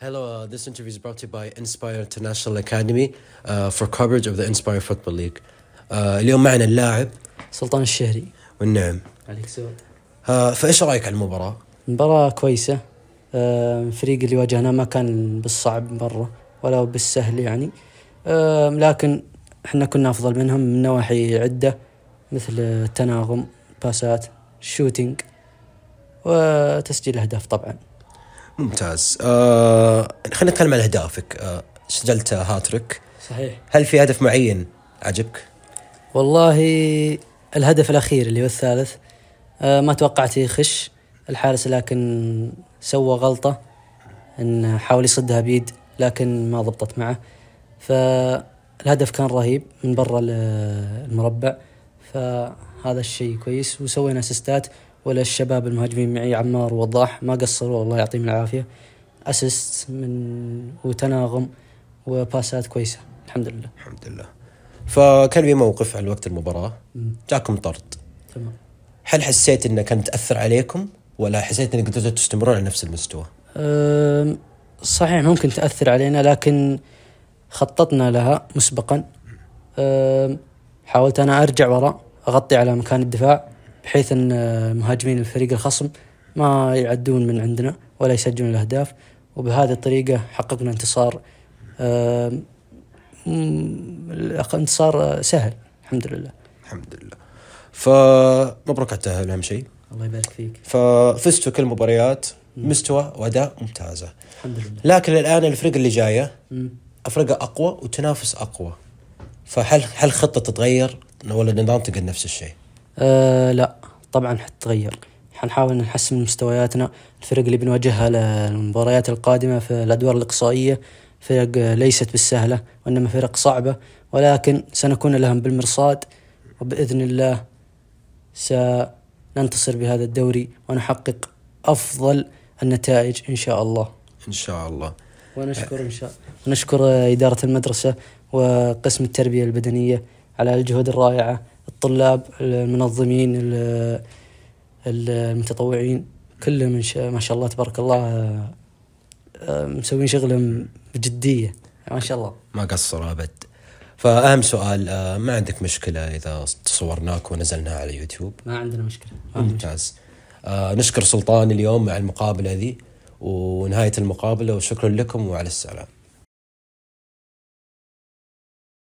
Hello, uh, this interview is brought to you by Inspire International Academy uh, for coverage of the Inspire Football League. Uh, اليوم معنا اللاعب سلطان الشهري والنعم عليك سؤال uh, فايش رايك على المباراة؟ مباراة كويسة uh, الفريق اللي واجهناه ما كان بالصعب مرة ولا بالسهل يعني uh, لكن احنا كنا افضل منهم من نواحي عدة مثل التناغم باسات شوتينج وتسجيل اهداف طبعا ممتاز آه يعني خلينا نتكلم عن اهدافك آه سجلت هاتريك صحيح هل في هدف معين عجبك؟ والله الهدف الاخير اللي هو الثالث آه ما توقعت يخش الحارس لكن سوى غلطه ان حاول يصدها بيد لكن ما ضبطت معه فالهدف كان رهيب من برا المربع فهذا الشيء كويس وسوينا اسيستات ولا الشباب المهاجمين معي عمار وضاح ما قصروا الله يعطيهم العافيه اسيست من وتناغم وباسات كويسه الحمد لله الحمد لله فكان في موقف على وقت المباراه جاكم طرد تمام هل حسيت انه كان تاثر عليكم ولا حسيت انكم تستمرون على نفس المستوى؟ صحيح ممكن تاثر علينا لكن خططنا لها مسبقا حاولت انا ارجع وراء اغطي على مكان الدفاع بحيث ان آه، مهاجمين الفريق الخصم ما يعدون من عندنا ولا يسجلون الاهداف وبهذه الطريقه حققنا انتصار آه، انتصار آه، سهل الحمد لله الحمد لله فمبروك على التاهل اهم نعم شيء الله يبارك فيك ففزتوا كل المباريات مستوى واداء ممتازه الحمد لله لكن الان الفرق اللي جايه افرقه اقوى وتنافس اقوى فهل هل خطه تتغير ولا النظام تقل نفس الشيء؟ آه لا طبعا حتتغير حنحاول نحسن من مستوياتنا الفرق اللي بنواجهها للمباريات القادمة في الأدوار الإقصائية فرق ليست بالسهلة وإنما فرق صعبة ولكن سنكون لهم بالمرصاد وبإذن الله سننتصر بهذا الدوري ونحقق أفضل النتائج إن شاء الله إن شاء الله ونشكر إن شاء ونشكر إدارة المدرسة وقسم التربية البدنية على الجهود الرائعة الطلاب المنظمين المتطوعين كلهم ما شاء الله تبارك الله آه، مسوين شغلهم بجديه ما شاء الله ما قصروا ابد فاهم سؤال آه، ما عندك مشكله اذا صورناك ونزلناها على يوتيوب ما عندنا مشكله ممتاز آه، نشكر سلطان اليوم مع المقابله ذي ونهايه المقابله وشكرا لكم وعلى السلامه